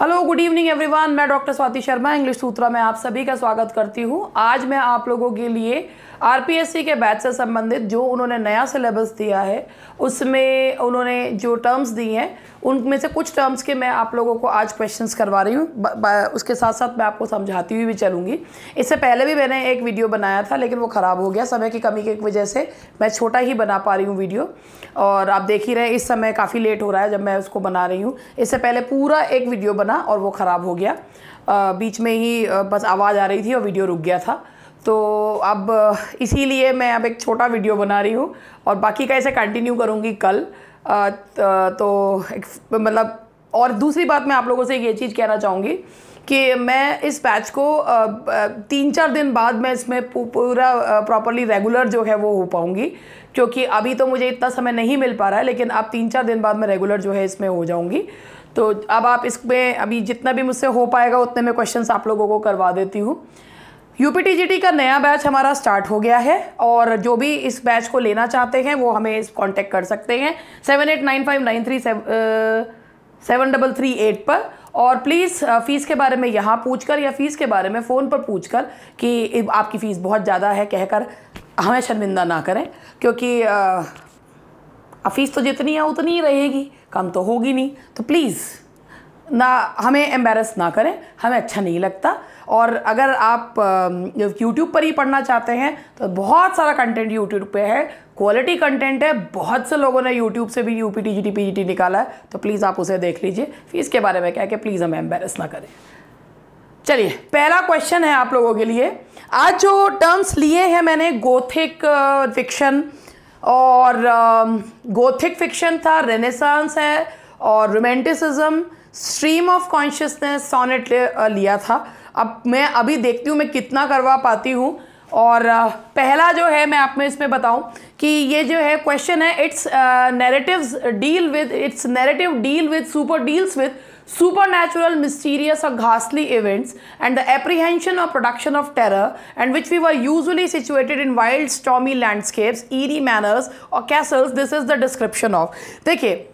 Hello good evening everyone मैं doctor Swati Sharma English Sutra में आप सभी का स्वागत करती हूं आज मैं आप लोगों के लिए आरपीएससी के बैच से संबंधित जो उन्होंने नया सिलेबस दिया है उसमें उन्होंने जो टर्म्स दी हैं उनमें से कुछ टर्म्स के मैं आप लोगों को आज क्वेश्चंस करवा रही हूँ उसके साथ साथ मैं आपको समझाती हुई भी चलूँगी इससे पहले भी मैंने एक वीडियो बनाया था लेकिन वो ख़राब हो गया समय की कमी की वजह से मैं छोटा ही बना पा रही हूँ वीडियो और आप देख ही रहे इस समय काफ़ी लेट हो रहा है जब मैं उसको बना रही हूँ इससे पहले पूरा एक वीडियो बना और वो ख़राब हो गया बीच में ही बस आवाज़ आ रही थी और वीडियो रुक गया था तो अब इसीलिए मैं अब एक छोटा वीडियो बना रही हूँ और बाकी का इसे कंटिन्यू करूँगी कल तो मतलब और दूसरी बात मैं आप लोगों से ये चीज़ कहना चाहूँगी कि मैं इस पैच को तीन चार दिन बाद मैं इसमें पूरा प्रॉपरली रेगुलर जो है वो हो पाऊँगी क्योंकि अभी तो मुझे इतना समय नहीं मिल पा रहा है लेकिन अब तीन चार दिन बाद मैं रेगुलर जो है इसमें हो जाऊँगी तो अब आप इसमें अभी जितना भी मुझसे हो पाएगा उतने में क्वेश्चंस आप लोगों को करवा देती हूँ यूपीटीजीटी का नया बैच हमारा स्टार्ट हो गया है और जो भी इस बैच को लेना चाहते हैं वो हमें इस कांटेक्ट कर सकते हैं seven eight nine five nine three seven double three eight पर और प्लीज़ फ़ीस के बारे में यहाँ पूछकर या फ़ीस के बारे में फ़ोन पर पूछकर कि आपकी फ़ीस बहुत ज़्यादा है कहकर हमें शर्मिंदा ना करें क्योंकि फ़ीस तो जितनी है उतनी ही रहेगी कम तो होगी नहीं तो प्लीज़ ना हमें एम्बेरस ना करें हमें अच्छा नहीं लगता और अगर आप यूट्यूब पर ही पढ़ना चाहते हैं तो बहुत सारा कंटेंट यूट्यूब पे है क्वालिटी कंटेंट है बहुत से लोगों ने यूट्यूब से भी U P T G T P G T निकाला है तो प्लीज़ आप उसे देख लीजिए फीस के बारे में क्या कि प्लीज़ हमें एम्बेरस ना करें चलिए पहला क्वेश्चन है आप लोगों के लिए आज जो टर्म्स लिए हैं मैंने गोथिक फिक्शन और गोथिक फिक्शन था रेनेसांस है और romanticism stream of consciousness sonnet लिया था अब मैं अभी देखती हूँ मैं कितना करवा पाती हूँ और uh, पहला जो है मैं आप में इसमें बताऊं कि ये जो है क्वेश्चन है it's narratives deal with it's narrative deal with super deals with super natural mysterious और घासली इवेंट्स एंड द एप्रीहेंशन और production of terror and which we were usually situated in wild stormy landscapes eerie manors और castles this is the description of देखिए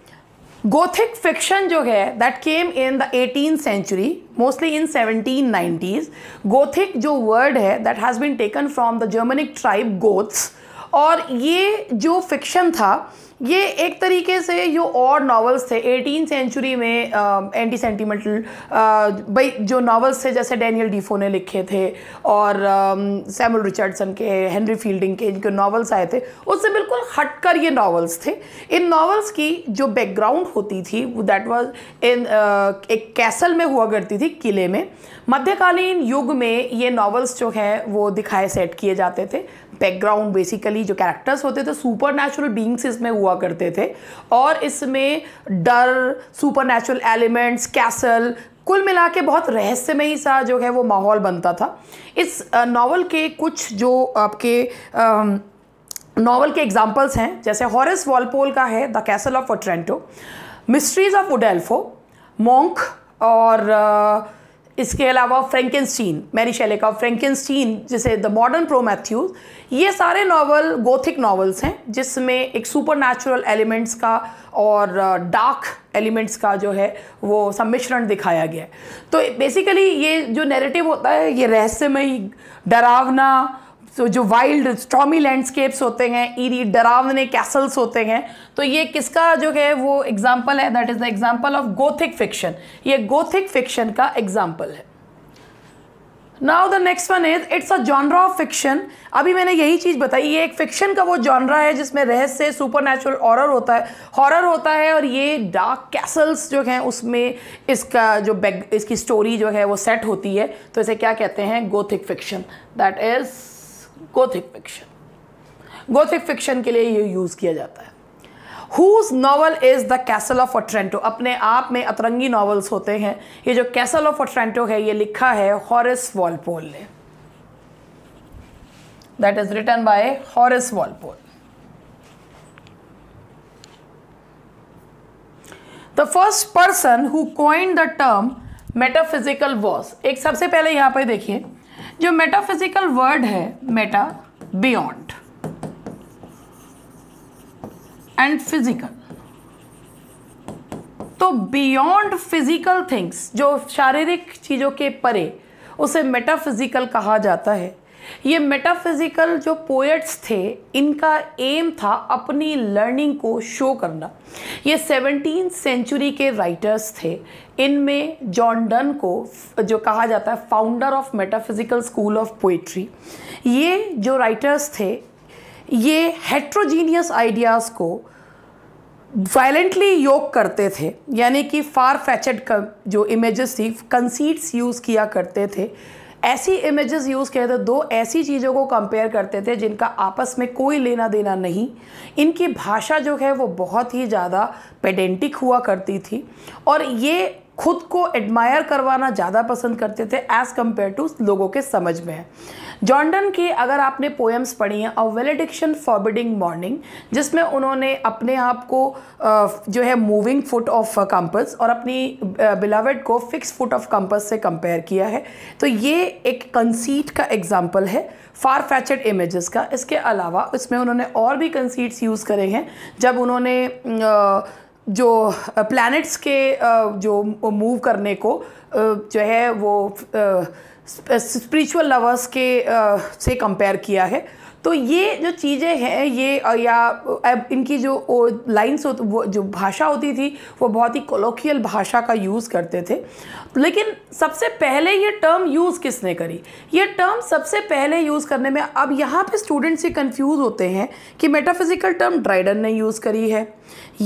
gothic fiction जो है that came in the eighteen century mostly in seventeen nineties gothic जो word है that has been taken from the Germanic tribe Goths और ये जो fiction था ये एक तरीके से जो और नावल्स थे एटीन सेंचुरी में आ, एंटी सेंटीमेंटल भाई जो नावल्स थे जैसे डैनियल डीफो ने लिखे थे और सैमुअल रिचर्डसन के हेनरी फील्डिंग के इनके नावल्स आए थे उससे बिल्कुल हटकर ये नावल्स थे इन नावल्स की जो बैकग्राउंड होती थी दैट वाज इन एक कैसल में हुआ करती थी किले में मध्यकालीन युग में ये नावल्स जो हैं वो दिखाए सेट किए जाते थे बैकग्राउंड बेसिकली जो कैरेक्टर्स होते थे सुपर नेचुरल बींग्स इसमें हुआ करते थे और इसमें डर सुपर नेचुरल एलिमेंट्स कैसल कुल मिला के बहुत रहस्यमयी सा जो है वो माहौल बनता था इस नावल के कुछ जो आपके नावल के एग्जाम्पल्स हैं जैसे हॉरिस वॉलपोल का है the castle of Otranto mysteries of Udolpho monk और आ, इसके अलावा फ्रेंकिनस्टीन मैरी शैले का फ्रेंकिनस्टीन जिसे द मॉडर्न प्रोमैथ्यूज ये सारे नावल गोथिक नावल्स हैं जिसमें एक सुपर नेचुरल एलिमेंट्स का और डार्क uh, एलिमेंट्स का जो है वो सम्मिश्रण दिखाया गया है तो बेसिकली ये जो नैरेटिव होता है ये रहस्यमय डरावना तो जो वाइल्ड स्ट्रॉमी लैंडस्केप्स होते हैं ईरी डरावने कैसल्स होते हैं तो ये किसका जो है वो एग्जाम्पल है that is the example of gothic fiction ये गोथिक फिक्शन का एग्जाम्पल है now the next one is it's a genre of fiction अभी मैंने यही चीज़ बताई ये एक फिक्शन का वो जॉनरा है जिसमें रहस्य सुपर नेचुरल हॉरर होता है हॉरर होता है और ये डार्क कैसल्स जो हैं उसमें इसका जो बैग इसकी स्टोरी जो है वो सेट होती है तो इसे क्या कहते हैं gothic fiction that is gothic fiction gothic fiction के लिए ये यूज़ किया जाता है whose novel is the castle of Otranto अपने आप में अतरंगी नावल्स होते हैं ये जो कैसल ऑफ अट्रेंटो है ये लिखा है हॉरिस वॉलपोल ने that is written by Horace Walpole the first person who coined the term metaphysical was एक सबसे पहले यहां पर देखिए जो मेटाफिजिकल वर्ड है मेटा बियॉन्ड एंड फिजिकल तो बियॉन्ड फिजिकल थिंग्स जो शारीरिक चीज़ों के परे उसे मेटाफिजिकल कहा जाता है ये मेटाफिज़िकल जो पोएट्स थे इनका एम था अपनी लर्निंग को शो करना ये सेवनटीन सेंचुरी के राइटर्स थे इनमें जॉन डन को जो कहा जाता है founder of metaphysical school of poetry ये जो राइटर्स थे ये हेट्रोजीनियस आइडियाज़ को वायलेंटली योग करते थे यानी कि फार फैचड जो इमेजेस थी कंसीट्स यूज़ किया करते थे ऐसी इमेजेस यूज़ किए थे दो ऐसी चीज़ों को कंपेयर करते थे जिनका आपस में कोई लेना देना नहीं इनकी भाषा जो है वो बहुत ही ज़्यादा पेडेंटिक हुआ करती थी और ये खुद को एडमायर करवाना ज़्यादा पसंद करते थे एज़ कम्पेयर टू लोगों के समझ में है जॉन्डन की अगर आपने पोएम्स पढ़ी हैं अ वेलेडिक्शन फॉरबिडिंग मॉर्निंग जिसमें उन्होंने अपने आप को जो है मूविंग फुट ऑफ कंपस और अपनी बिलावेड को फिक्स फुट ऑफ कंपस से कंपेयर किया है तो ये एक कंसीट का एग्जाम्पल है फार फैचड इमेजेस का इसके अलावा इसमें उन्होंने और भी कंसीट्स यूज़ करे हैं जब उन्होंने जो प्लैनेट्स के जो मूव करने को जो है वो स्पिरिचुअल लवर्स के आ, से कंपेयर किया है तो ये जो चीज़ें हैं ये या इनकी जो लाइन्स हो वो जो भाषा होती थी वो बहुत ही कोलोकियल भाषा का यूज़ करते थे लेकिन सबसे पहले ये टर्म यूज़ किसने करी ये टर्म सबसे पहले यूज़ करने में अब यहाँ पे स्टूडेंट्स ये कंफ्यूज होते हैं कि मेटाफिज़िकल टर्म ड्राइडन ने यूज़ करी है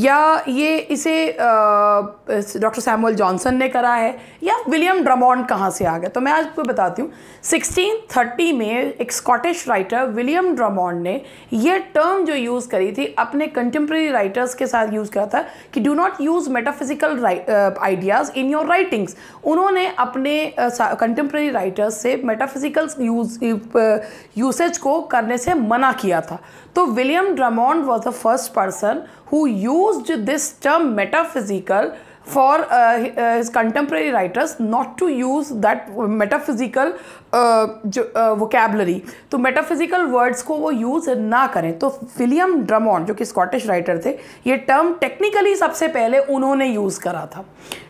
या ये इसे डॉक्टर सैमुअल जॉनसन ने करा है या विलियम ड्रमॉन्ड कहाँ से आ गया तो मैं आपको बताती हूँ 1630 में एक स्कॉटिश राइटर विलियम ड्रामोंड ने यह टर्म जो यूज़ करी थी अपने कंटेम्प्रेरी राइटर्स के साथ यूज़ करा था कि do not use metaphysical ideas in your writings उन्होंने अपने कंटेम्प्रेरी uh, राइटर्स से मेटाफिजिकल यूज यूसेज को करने से मना किया था तो William Drummond was the first person who used this term metaphysical for uh, his contemporary writers not to use that metaphysical vocabulary uh, vocabulary तो मेटाफिजिकल वर्ड्स को वो यूज़ ना करें तो विलियम Drummond जो कि स्कॉटिश राइटर थे ये टर्म टेक्निकली सबसे पहले उन्होंने यूज़ करा था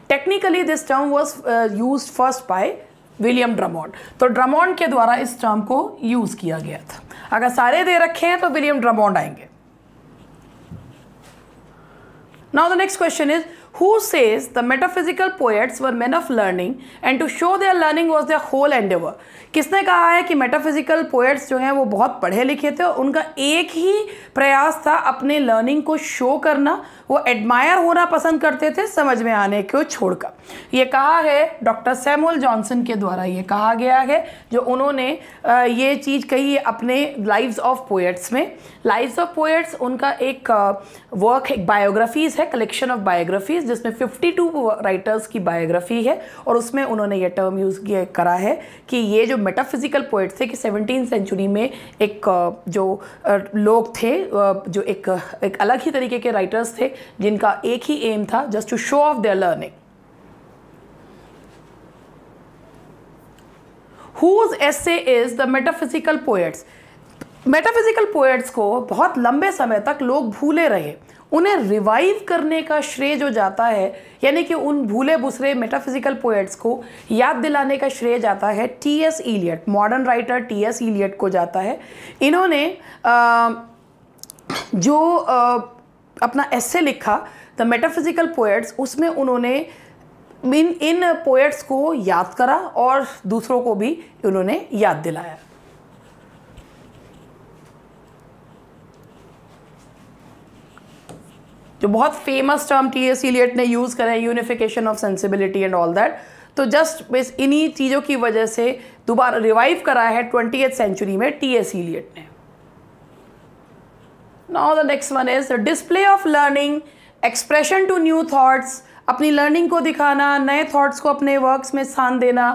technically this term uh, used first by William Drummond तो Drummond के द्वारा इस टर्म को यूज़ किया गया था अगर सारे दे रखे हैं तो विलियम Drummond आएंगे Now the next question is who says the metaphysical poets were men of learning and to show their learning was their whole endeavor किसने कहा है कि मेटाफिजिकल पोएट्स जो हैं वो बहुत पढ़े लिखे थे और उनका एक ही प्रयास था अपने लर्निंग को शो करना वो एडमायर होना पसंद करते थे समझ में आने को छोड़कर ये कहा है डॉक्टर सैमुअल जॉनसन के द्वारा ये कहा गया है जो उन्होंने ये चीज़ कही है अपने लाइव्स ऑफ पोएट्स में लाइव्स ऑफ पोएट्स उनका एक वर्क एक बायोग्राफीज़ है कलेक्शन ऑफ बायोग्राफीज़ सीरीज़ जिसमें 52 राइटर्स की बायोग्राफी है और उसमें उन्होंने ये टर्म यूज़ किया करा है कि ये जो मेटाफिज़िकल पोइट थे कि सेवनटीन सेंचुरी में एक जो लोग थे जो एक एक अलग ही तरीके के राइटर्स थे जिनका एक ही एम था just to show off their learning whose essay is the metaphysical poets metaphysical poets को बहुत लंबे समय तक लोग भूले रहे उन्हें रिवाइव करने का श्रेय जो जाता है यानी कि उन भूले बुसरे मेटाफिजिकल पोएट्स को याद दिलाने का श्रेय जाता है T S Eliot modern writer T S Eliot को जाता है इन्होंने आ, जो आ, अपना एस्से लिखा द मेटाफिजिकल पोएट्स उसमें उन्होंने इन इन पोएट्स को याद करा और दूसरों को भी उन्होंने याद दिलाया जो बहुत famous term T S Eliot ने यूज़ करा है unification of sensibility and all that तो जस्ट बेस इन्हीं चीज़ों की वजह से दोबारा रिवाइव करा है ट्वेंटी सेंचुरी में टी एस इलियट ने now the next one is the display of learning expression to new thoughts अपनी लर्निंग को दिखाना नए थॉट्स को अपने वर्क्स में स्थान देना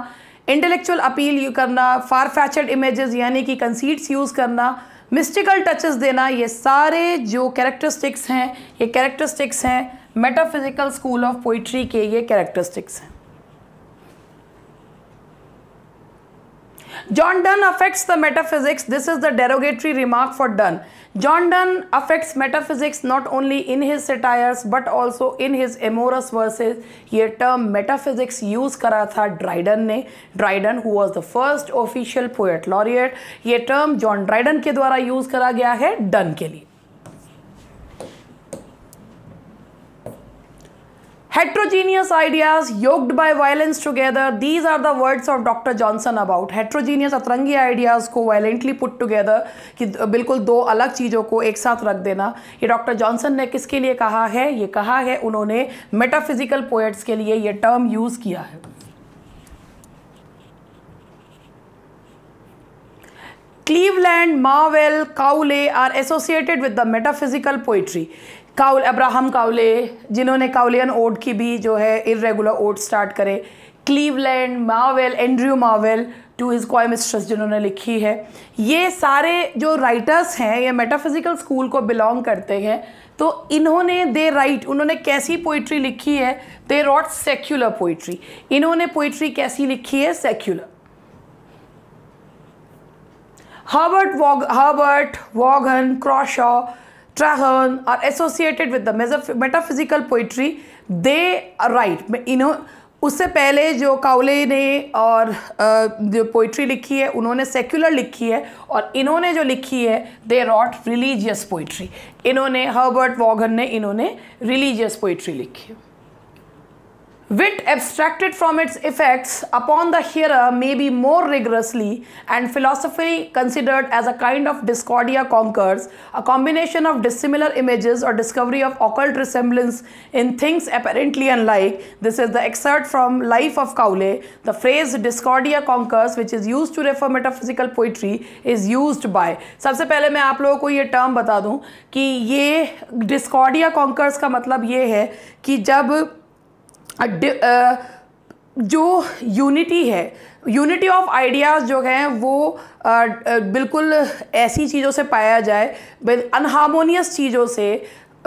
इंटेलेक्चुअल अपील करना फार फैचड इमेजेस यानी कि कंसीट्स यूज़ करना मिस्टिकल टचेस देना ये सारे जो कैरेक्टरिस्टिक्स हैं ये कैरेक्टरिस्टिक्स हैं मेटाफिजिकल स्कूल ऑफ पोइट्री के ये कैरेक्टरिस्टिक्स हैं John Donne affects the metaphysics. This is the derogatory remark for Donne. John Donne affects metaphysics not only in his satires but also in his amorous verses. ये term metaphysics use करा था Dryden ने Dryden who was the first official poet laureate. ये term John Dryden के द्वारा use करा गया है डन के लिए heterogeneous ideas yoked by violence together these are the words of doctor Johnson about heterogeneous अतरंगी आइडियाज को वायलेंटली पुट टुगेदर कि बिल्कुल दो अलग चीज़ों को एक साथ रख देना ये डॉक्टर जॉनसन ने किसके लिए कहा है ये कहा है उन्होंने मेटाफिजिकल पोएट्स के लिए ये टर्म यूज किया है Cleveland Marvell Cowley are associated with the metaphysical poetry Cowley Abraham Cowley जिन्होंने काउलियन ओट की भी जो है इरेगुलर ओट स्टार्ट करे Cleveland Marvell Andrew Marvell to his coy mistress जिन्होंने लिखी है ये सारे जो राइटर्स हैं ये मेटाफिज़िकल स्कूल को बिलोंग करते हैं तो इन्होंने दे राइट उन्होंने कैसी पोइट्री लिखी है दे रॉट सेक्युलर पोइट्री इन्होंने पोइट्री कैसी लिखी है secular Herbert Vaughan Herbert Vaughan Crashaw Trahan are associated with the metaphysical poetry they write इन्हों उससे पहले जो काउले ने और जो पोइट्री लिखी है उन्होंने सेक्युलर लिखी है और इन्होंने जो लिखी है दे रॉट रिलीजियस पोइट्री इन्होंने हर्बर्ट वॉगन ने इन्होंने रिलीजियस पोइट्री लिखी है Wit abstracted from its effects upon the hearer may be more rigorously and philosophy considered as a kind of discordia conquers, a combination of dissimilar images or discovery of occult resemblance in things apparently unlike. This is the excerpt from Life of Cowley. The phrase discordia conquers which is used to refer metaphysical poetry is used by. सबसे पहले मैं आप लोगों को ये term बता दूं कि ये discordia conquers का मतलब ये है कि जब जो यूनिटी है यूनिटी ऑफ आइडियाज़ जो हैं वो बिल्कुल ऐसी चीज़ों से पाया जाए अनहारमोनियस चीज़ों से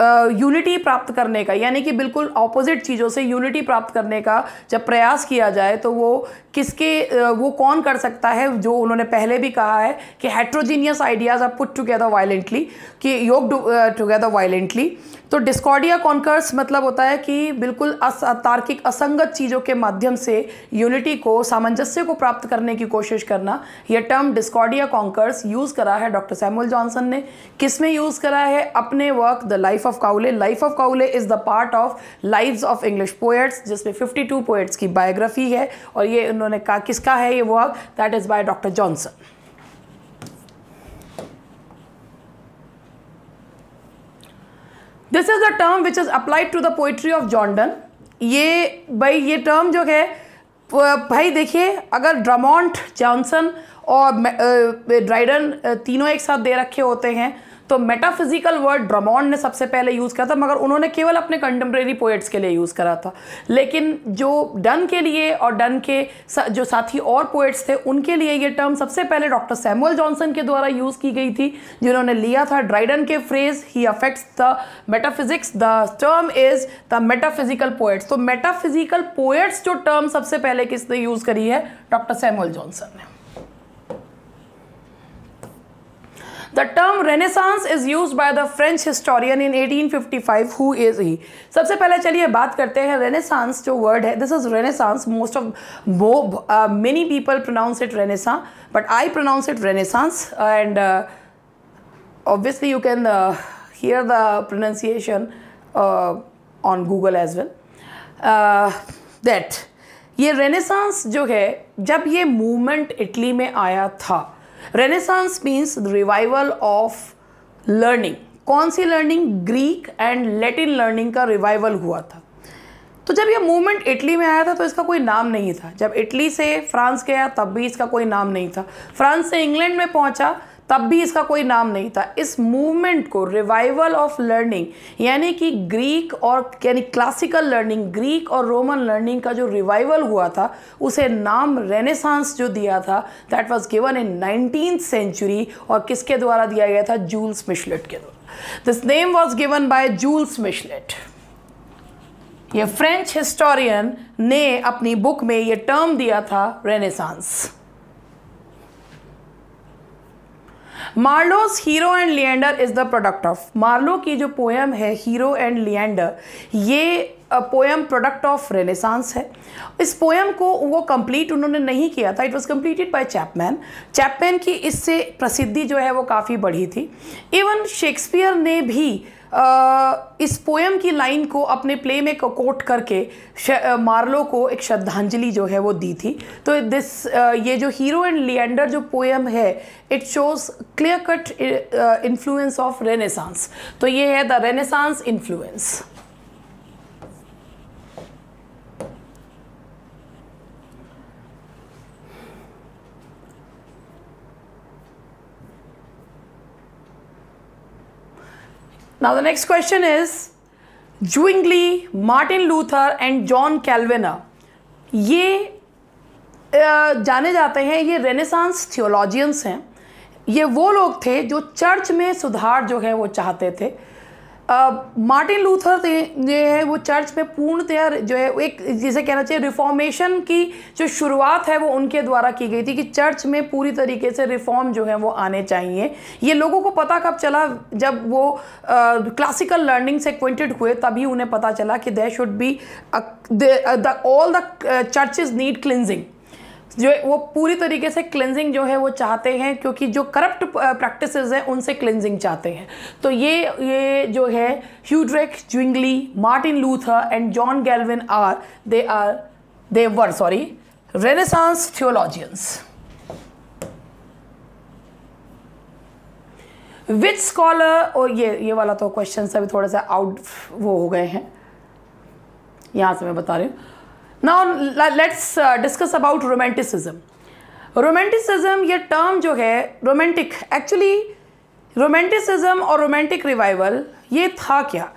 यूनिटी प्राप्त करने का यानी कि बिल्कुल ऑपोजिट चीज़ों से यूनिटी प्राप्त करने का जब प्रयास किया जाए तो वो किसके वो कौन कर सकता है जो उन्होंने पहले भी कहा है कि heterogeneous ideas are put together violently कि योग टुगेदर वायलेंटली तो डिस्कॉर्डिया कॉन्कर्स मतलब होता है कि बिल्कुल अस, तार्किक असंगत चीज़ों के माध्यम से यूनिटी को सामंजस्य को प्राप्त करने की कोशिश करना यह टर्म डिस्कॉर्डिया कॉन्कर्स यूज़ करा है डॉक्टर सैमुअल जॉनसन ने किस में यूज़ करा है अपने work the life of Cowley life of Cowley is the part of lives of English poets जिसमें फिफ्टी पोएट्स की बायोग्राफी है और ये उन्होंने कहा किसका है ये work that is by doctor Johnson this is the term which is applied to the poetry of John Donne ये भाई ये टर्म जो है भाई देखिए अगर ड्रामोंट जॉनसन और ड्राइडन तीनों एक साथ दे रखे होते हैं तो मेटाफिजिकल वर्ड ब्रह्मांड ने सबसे पहले यूज़ किया था मगर उन्होंने केवल अपने कंटेम्प्रेरी पोएट्स के लिए यूज़ करा था लेकिन जो डन के लिए और डन के जो साथी और पोएट्स थे उनके लिए ये टर्म सबसे पहले डॉक्टर सैमुअल जॉनसन के द्वारा यूज़ की गई थी जिन्होंने लिया था ड्राइडन के phrase he affects the metaphysics the term is the metaphysical poets तो मेटाफिजिकल पोएट्स जो टर्म सबसे पहले किसने यूज़ करी है डॉक्टर सैमुअल जॉनसन ने The term Renaissance is used by the French historian in 1855. Who is he? सबसे पहले चलिए बात करते हैं Renaissance जो word है. This is Renaissance. Most of uh, many people pronounce it Renaissance, but I pronounce it Renaissance. And uh, obviously, you can uh, hear the pronunciation uh, on Google as well. Uh, that ये renaissance जो है जब ये movement Italy में आया था renaissance means revival of learning कौन सी learning Greek and Latin learning का रिवाइवल हुआ था तो जब ये मूवमेंट इटली में आया था तो इसका कोई नाम नहीं था जब इटली से फ्रांस गया तब भी इसका कोई नाम नहीं था फ्रांस से इंग्लैंड में पहुंचा तब भी इसका कोई नाम नहीं था इस मूवमेंट को रिवाइवल ऑफ लर्निंग यानी कि ग्रीक और यानी क्लासिकल लर्निंग ग्रीक और रोमन लर्निंग का जो रिवाइवल हुआ था उसे नाम रेनेसांस जो दिया था that was given in nineteen century और किसके द्वारा दिया गया था जूल्स मिशलेट के द्वारा this name was given by Jules Michelet ये फ्रेंच हिस्टोरियन ने अपनी बुक में ये टर्म दिया था renaissance Marlowe's Hero and Leander is the product of Marlowe की जो पोएम है हीरो एंड लियंडर ये पोएम प्रोडक्ट ऑफ रेनेसांस है इस पोएम को वो कंप्लीट उन्होंने नहीं किया था it was completed by Chapman Chapman की इससे प्रसिद्धि जो है वो काफ़ी बढ़ी थी इवन शेक्सपियर ने भी इस पोएम की लाइन को अपने प्ले में कोट करके मार्लो को एक श्रद्धांजलि जो है वो दी थी तो दिस ये जो हीरो एंड लियंडर जो पोएम है it shows clear cut influence of renaissance तो ये है the renaissance influence Now the next question is Zwingli, Martin Luther and John Calvin ये जाने जाते हैं ये रेनेसांस थियोलॉजियंस हैं ये वो लोग थे जो चर्च में सुधार जो है वो चाहते थे मार्टिन लूथर थे जो है वो चर्च में पूर्णतया जो है एक जिसे कहना चाहिए रिफॉर्मेशन की जो शुरुआत है वो उनके द्वारा की गई थी कि चर्च में पूरी तरीके से रिफॉर्म जो है वो आने चाहिए ये लोगों को पता कब चला जब वो क्लासिकल लर्निंग से एक्वेंटेड हुए तभी उन्हें पता चला कि they should be all the churches need cleansing जो वो पूरी तरीके से क्लेंजिंग जो है वो चाहते हैं क्योंकि जो करप्ट प्रैक्टिस हैं उनसे क्लेंजिंग चाहते हैं तो ये ये जो है Huldrych Zwingli Martin Luther and John Calvin are they are they were sorry renaissance theologians which scholar और ये ये वाला तो क्वेश्चन अभी थोड़ा सा आउट वो हो गए हैं यहाँ से मैं बता रही हूँ now let's discuss about romanticism romanticism ये टर्म जो है रोमेंटिक एक्चुअली रोमेंटिसिज्म और रोमेंटिक रिवाइवल ये था क्या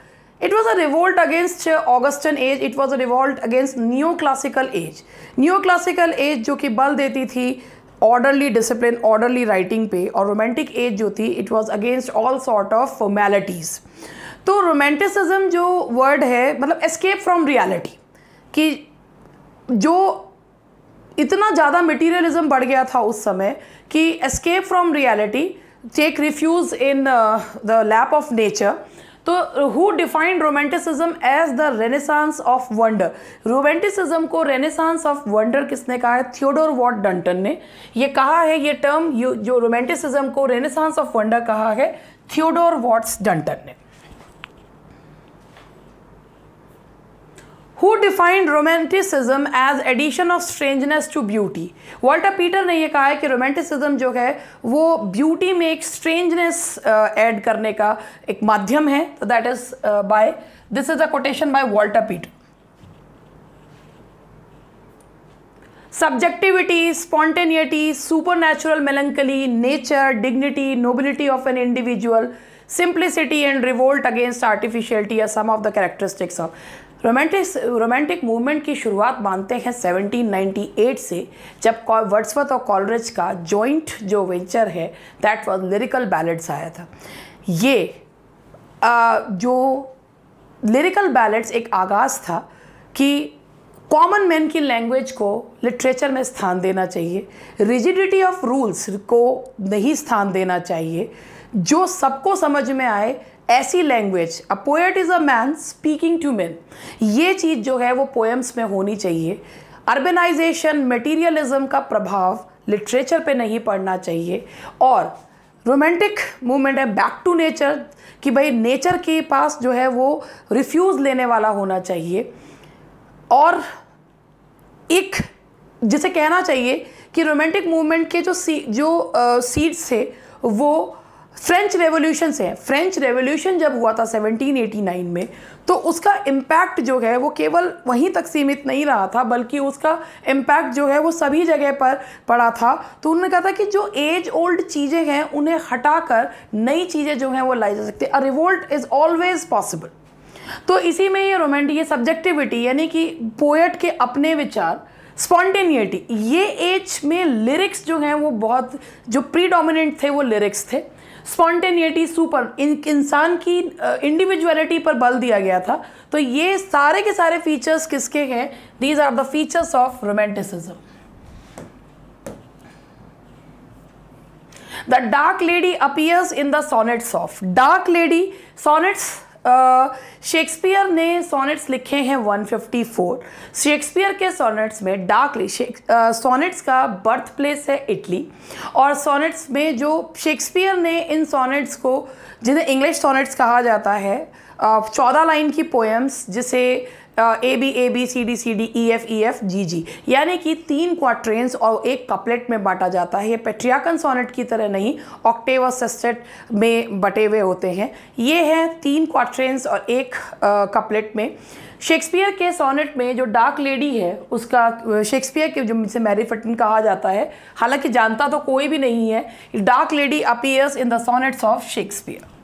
it was a revolt against Augustan age it was a revolt against new classical age new classical age जो कि बल देती थी ऑर्डरली डिसिप्लिन ऑर्डरली राइटिंग पे और रोमेंटिक एज जो थी it was against all sort of formalities तो रोमेंटिसिज्म जो वर्ड है मतलब एस्केप फ्रॉम रियालिटी कि जो इतना ज़्यादा मटीरियलिज्म बढ़ गया था उस समय कि escape from reality take refuge in the lap of nature तो who defined romanticism as the renaissance of wonder romanticism को रेनेसांस ऑफ वंडर किसने कहा है थियोडोर वॉट डंटन ने ये कहा है ये टर्म जो रोमेंटिसिज्म को रेनेसांस ऑफ वंडर कहा है थियोडोर वॉट्स डंटन ने who defined romanticism as addition of strangeness to beauty walter peter ने ये कहा है कि romanticism जो है वो beauty में एक strangeness uh, add करने का एक माध्यम है so that is uh, by this is a quotation by walter peter subjectivity spontaneity supernatural melancholy nature dignity nobility of an individual simplicity and revolt against artificiality are some of the characteristics of romantic romantic movement की शुरुआत मानते हैं 1798 से जब Wordsworth और Coleridge का joint जो venture है दैट वॉज लिरिकल बैलेट्स आया था ये आ, जो लिरिकल बैलेट्स एक आगाज़ था कि कॉमन मैन की लैंग्वेज को लिटरेचर में स्थान देना चाहिए रिजिडिटी ऑफ रूल्स को नहीं स्थान देना चाहिए जो सबको समझ में आए ऐसी language a poet is a man speaking to man ये चीज़ जो है वो पोएम्स में होनी चाहिए अर्बेनाइजेशन मटीरियलिज़म का प्रभाव लिटरेचर पे नहीं पड़ना चाहिए और रोमांटिक मूवमेंट है बैक टू नेचर कि भाई नेचर के पास जो है वो रिफ्यूज़ लेने वाला होना चाहिए और एक जिसे कहना चाहिए कि रोमांटिक मूवमेंट के जो सी जो सीड्स थे वो फ्रेंच रेवोल्यूशन से है फ्रेंच रेवोल्यूशन जब हुआ था 1789 में तो उसका इम्पैक्ट जो है वो केवल वहीं तक सीमित नहीं रहा था बल्कि उसका इम्पैक्ट जो है वो सभी जगह पर पड़ा था तो उन्होंने कहा था कि जो एज ओल्ड चीज़ें हैं उन्हें हटाकर नई चीज़ें जो हैं वो लाई जा सकती है a revolt is always possible तो इसी में ये रोमांटिक ये सब्जेक्टिविटी यानी कि पोएट के अपने विचार स्पॉन्टेनियटी ये एज में लिरिक्स जो हैं वो बहुत जो प्रीडोमिनेंट थे वो लिरिक्स थे स्पॉन्टेनियटी सुपर इंसान की इंडिविजुअलिटी पर बल दिया गया था तो ये सारे के सारे फीचर्स किसके हैं these are the features of romanticism the dark lady appears in the sonnets of dark lady sonnets Shakespeare ने सोनेट्स लिखे हैं 154 शेक्सपियर के सोनेट्स में डार्कली सोनेट्स का बर्थ प्लेस है इटली और सोनेट्स में जो शेक्सपियर ने इन सोनेट्स को जिन्हें इंग्लिश सोनेट्स कहा जाता है चौदह लाइन की पोएम्स जिसे A B A B C D C D E F E F G G यानी कि तीन क्वाट्रेंस और एक कपलेट में बांटा जाता है ये पेट्रियाकन सोनेट की तरह नहीं ऑक्टेव और सेस्टेट में बटे हुए होते हैं ये है तीन क्वाट्रेंस और एक कपलेट में शेक्सपियर के सोनेट में जो डार्क लेडी है उसका शेक्सपियर के जो जिसे मैरी फटन कहा जाता है हालांकि जानता तो कोई भी नहीं है dark lady appears in the sonnets of Shakespeare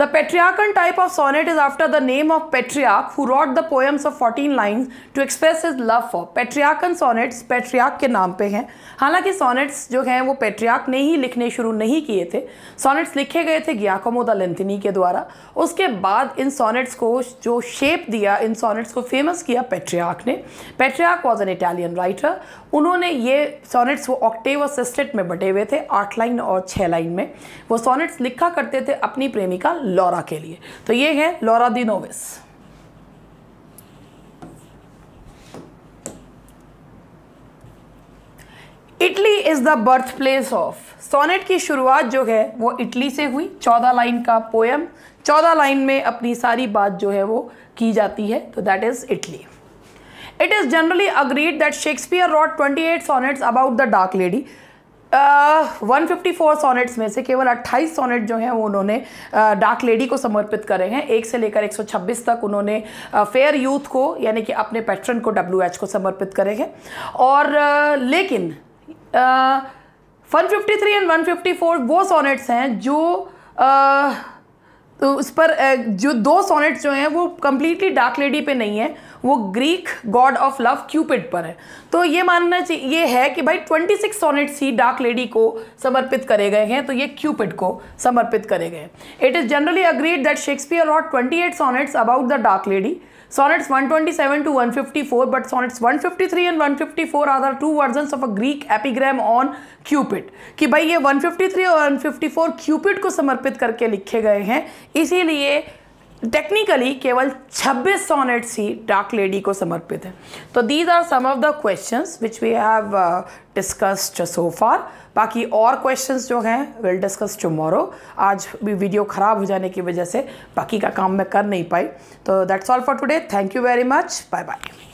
the Petrarchan type of sonnet is after the name of Petrarch who wrote the poems of fourteen lines to express is love for Petrarchan sonnets Petrarch के नाम पे हैं हालांकि sonnets जो हैं वो पेट्रियाक ने ही लिखने शुरू नहीं किए थे सोनेट्स लिखे गए थे गियाकोमो द के द्वारा उसके बाद इन सोनेट्स को जो शेप दिया इन सोनेट्स को फेमस किया पेट्रियाक ने Petrarch was an Italian writer उन्होंने ये सोनेट्स वो ऑक्टेव और सिस्टेट में बटे हुए थे आठ लाइन और छः लाइन में वो सोनेट्स लिखा करते थे अपनी प्रेमिका लॉरा के लिए तो ये है Laura de Noves Italy is the birth place of sonnet की शुरुआत जो है वो इटली से हुई चौदह लाइन का पोएम चौदह लाइन में अपनी सारी बात जो है वो की जाती है तो that is Italy it is generally agreed that Shakespeare wrote twenty eight sonnets about the dark lady one fifty four sonnets में से केवल अट्ठाईस सोनेट जो हैं वो उन्होंने डार्क uh, लेडी को समर्पित करे हैं एक से लेकर एक सौ छब्बीस तक उन्होंने फेयर uh, यूथ को यानी कि अपने पैटर्न को डब्ल्यू एच को समर्पित करे हैं और uh, लेकिन one fifty three and one fifty four वो सोनेट्स हैं जो uh, तो उस पर uh, जो दो सोनेट्स जो हैं वो कम्प्लीटली डार्क लेडी पे नहीं है वो Greek god of love Cupid पर है तो ये मानना चाहिए ये है कि भाई 26 सोनेट्स ही डार्क लेडी को समर्पित करे गए हैं तो ये क्यूपिड को समर्पित करे गए it is generally agreed that Shakespeare wrote 28 sonnets about the dark lady but 127 one fifty three and 153 fifty four are are two version of a Greek epigram on Cupid कि भाई ये 153 और 154 क्यूपिड को समर्पित करके लिखे गए हैं इसीलिए टेक्निकली केवल 26 सोनेट्स ही डार्क लेडी को समर्पित हैं तो these are some of the questions which we have discussed so far बाकी और क्वेश्चंस जो हैं विल डिस्कस टुमारो आज भी वीडियो ख़राब हो जाने की वजह से बाकी का काम मैं कर नहीं पाई तो that's all for today thank you very much bye bye